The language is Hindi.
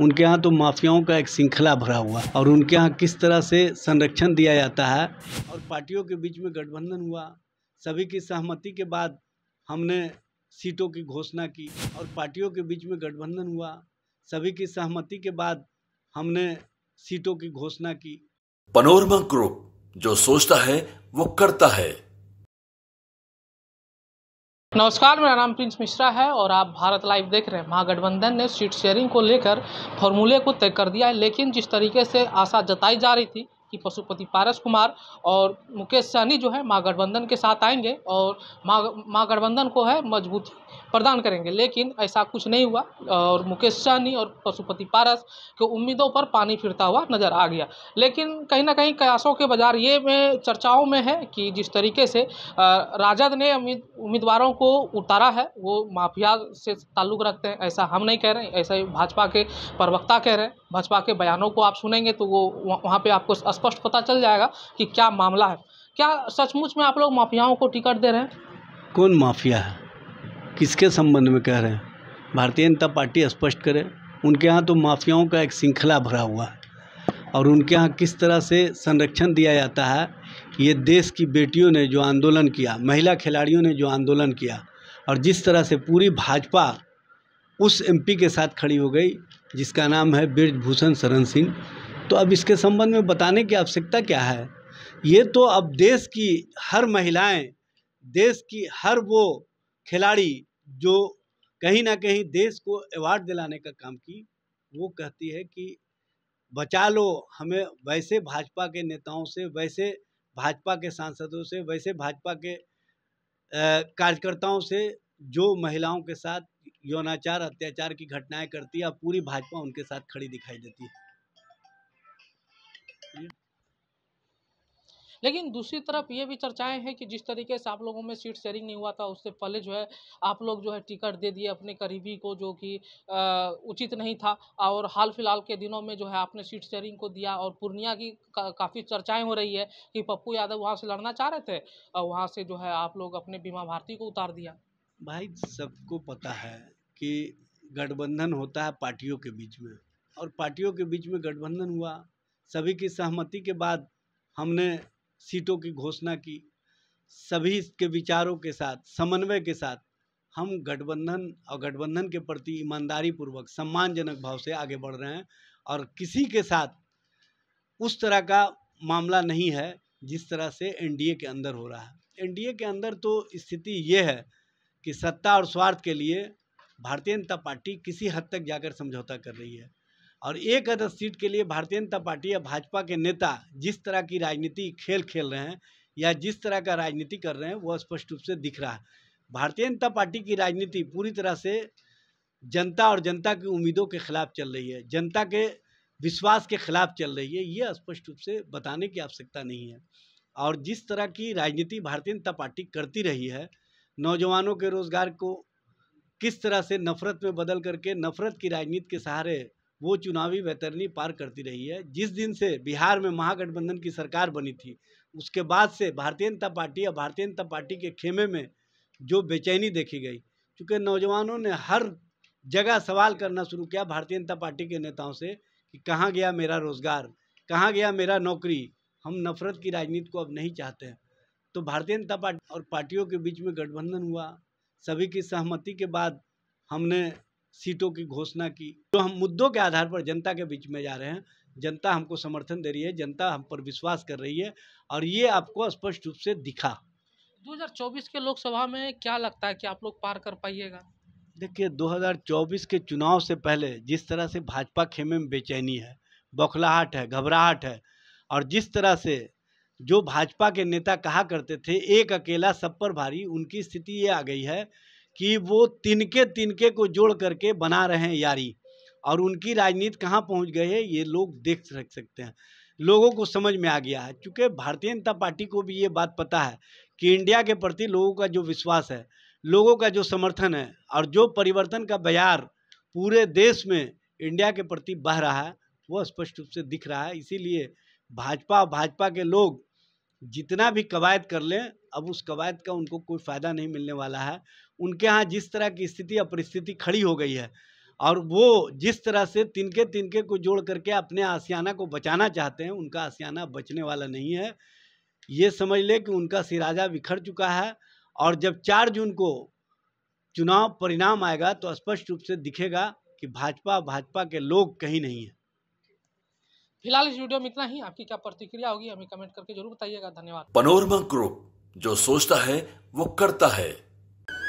उनके यहाँ तो माफियाओं का एक श्रृंखला भरा हुआ और उनके यहाँ किस तरह से संरक्षण दिया जाता है और पार्टियों के बीच में गठबंधन हुआ सभी की सहमति के बाद हमने सीटों की घोषणा की और पार्टियों के बीच में गठबंधन हुआ सभी की सहमति के बाद हमने सीटों की घोषणा की पनोरमा ग्रुप जो सोचता है वो करता है नमस्कार मेरा नाम प्रिंस मिश्रा है और आप भारत लाइव देख रहे हैं महागठबंधन ने सीट शेयरिंग को लेकर फॉर्मूले को तय कर दिया है लेकिन जिस तरीके से आशा जताई जा रही थी कि पशुपति पारस कुमार और मुकेश सहनी जो है महागठबंधन के साथ आएंगे और महागठबंधन को है मजबूती प्रदान करेंगे लेकिन ऐसा कुछ नहीं हुआ और मुकेश सहनी और पशुपति पारस के उम्मीदों पर पानी फिरता हुआ नजर आ गया लेकिन कहीं ना कहीं कयासों के बाजार ये में चर्चाओं में है कि जिस तरीके से राजद ने उम्मीदवारों को उतारा है वो माफिया से ताल्लुक़ रखते हैं ऐसा हम नहीं कह रहे हैं ऐसा भाजपा के प्रवक्ता कह रहे हैं भाजपा के बयानों को आप सुनेंगे तो वो वहाँ पर आपको स्पष्ट पता चल जाएगा कि क्या मामला है क्या सचमुच में आप लोग माफियाओं को टिकट दे रहे हैं कौन माफिया है किसके संबंध में कह रहे हैं भारतीय जनता पार्टी स्पष्ट करे उनके यहाँ तो माफियाओं का एक श्रृंखला भरा हुआ है और उनके यहाँ किस तरह से संरक्षण दिया जाता है ये देश की बेटियों ने जो आंदोलन किया महिला खिलाड़ियों ने जो आंदोलन किया और जिस तरह से पूरी भाजपा उस एमपी के साथ खड़ी हो गई जिसका नाम है ब्रजभूषण शरण सिंह तो अब इसके संबंध में बताने की आवश्यकता क्या है ये तो अब देश की हर महिलाएं देश की हर वो खिलाड़ी जो कहीं ना कहीं देश को अवार्ड दिलाने का काम की वो कहती है कि बचा लो हमें वैसे भाजपा के नेताओं से वैसे भाजपा के सांसदों से वैसे भाजपा के कार्यकर्ताओं से जो महिलाओं के साथ यौनाचार अत्याचार की घटनाएं करती है अब पूरी भाजपा उनके साथ खड़ी दिखाई देती है लेकिन दूसरी तरफ ये भी चर्चाएं हैं कि जिस तरीके से आप लोगों में सीट शेयरिंग नहीं हुआ था उससे पहले जो है आप लोग जो है टिकट दे दिए अपने करीबी को जो कि उचित नहीं था और हाल फिलहाल के दिनों में जो है आपने सीट शेयरिंग को दिया और पूर्णिया की का, काफ़ी चर्चाएं हो रही है कि पप्पू यादव वहाँ से लड़ना चाह रहे थे और वहाँ से जो है आप लोग अपने बीमा भारती को उतार दिया भाई सबको पता है कि गठबंधन होता है पार्टियों के बीच में और पार्टियों के बीच में गठबंधन हुआ सभी की सहमति के बाद हमने सीटों की घोषणा की सभी के विचारों के साथ समन्वय के साथ हम गठबंधन और गठबंधन के प्रति ईमानदारी पूर्वक सम्मानजनक भाव से आगे बढ़ रहे हैं और किसी के साथ उस तरह का मामला नहीं है जिस तरह से एनडीए के अंदर हो रहा है एनडीए के अंदर तो स्थिति ये है कि सत्ता और स्वार्थ के लिए भारतीय जनता पार्टी किसी हद तक जाकर समझौता कर रही है और एक अदर सीट के लिए भारतीय जनता पार्टी या भाजपा के नेता जिस तरह की राजनीति खेल खेल रहे हैं या जिस तरह का राजनीति कर रहे हैं वो स्पष्ट रूप से दिख रहा है भारतीय जनता पार्टी की राजनीति पूरी तरह से जनता और जनता की उम्मीदों के खिलाफ चल रही है जनता के विश्वास के खिलाफ चल रही है ये स्पष्ट रूप से बताने की आवश्यकता नहीं है और जिस तरह की राजनीति भारतीय जनता पार्टी करती रही है नौजवानों के रोज़गार को किस तरह से नफ़रत में बदल करके नफ़रत की राजनीति के सहारे वो चुनावी बेतरनी पार करती रही है जिस दिन से बिहार में महागठबंधन की सरकार बनी थी उसके बाद से भारतीय जनता पार्टी या भारतीय जनता पार्टी के खेमे में जो बेचैनी देखी गई चूँकि नौजवानों ने हर जगह सवाल करना शुरू किया भारतीय जनता पार्टी के नेताओं से कि कहाँ गया मेरा रोज़गार कहाँ गया मेरा नौकरी हम नफरत की राजनीति को अब नहीं चाहते हैं तो भारतीय जनता पार्टी और पार्टियों के बीच में गठबंधन हुआ सभी की सहमति के बाद हमने सीटों की घोषणा की जो तो हम मुद्दों के आधार पर जनता के बीच में जा रहे हैं जनता हमको समर्थन दे रही है जनता हम पर विश्वास कर रही है और ये आपको स्पष्ट रूप से दिखा 2024 के लोकसभा में क्या लगता है कि आप लोग पार कर पाइएगा देखिए 2024 के चुनाव से पहले जिस तरह से भाजपा खेमे में बेचैनी है बौखलाहट है घबराहट है और जिस तरह से जो भाजपा के नेता कहा करते थे एक अकेला सब पर भारी उनकी स्थिति ये आ गई है कि वो तिनके तिनके को जोड़ करके बना रहे हैं यारी और उनकी राजनीति कहाँ पहुँच गई है ये लोग देख सकते हैं लोगों को समझ में आ गया है चूँकि भारतीय जनता पार्टी को भी ये बात पता है कि इंडिया के प्रति लोगों का जो विश्वास है लोगों का जो समर्थन है और जो परिवर्तन का बाजार पूरे देश में इंडिया के प्रति बह रहा है वो स्पष्ट रूप से दिख रहा है इसीलिए भाजपा भाजपा के लोग जितना भी कवायद कर लें अब उस कवायद का उनको कोई फ़ायदा नहीं मिलने वाला है उनके यहाँ जिस तरह की स्थिति या परिस्थिति खड़ी हो गई है और वो जिस तरह से तिनके तिनके को जोड़ करके अपने आसियाना को बचाना चाहते हैं उनका आसियाना बचने वाला नहीं है ये समझ ले कि उनका सिराजा बिखर चुका है और जब चार जून को चुनाव परिणाम आएगा तो स्पष्ट रूप से दिखेगा कि भाजपा भाजपा के लोग कहीं नहीं है फिलहाल इस वीडियो में इतना ही आपकी क्या प्रतिक्रिया होगी हमें कमेंट करके जरूर बताइएगा धन्यवाद पनोरमा ग्रुप जो सोचता है वो करता है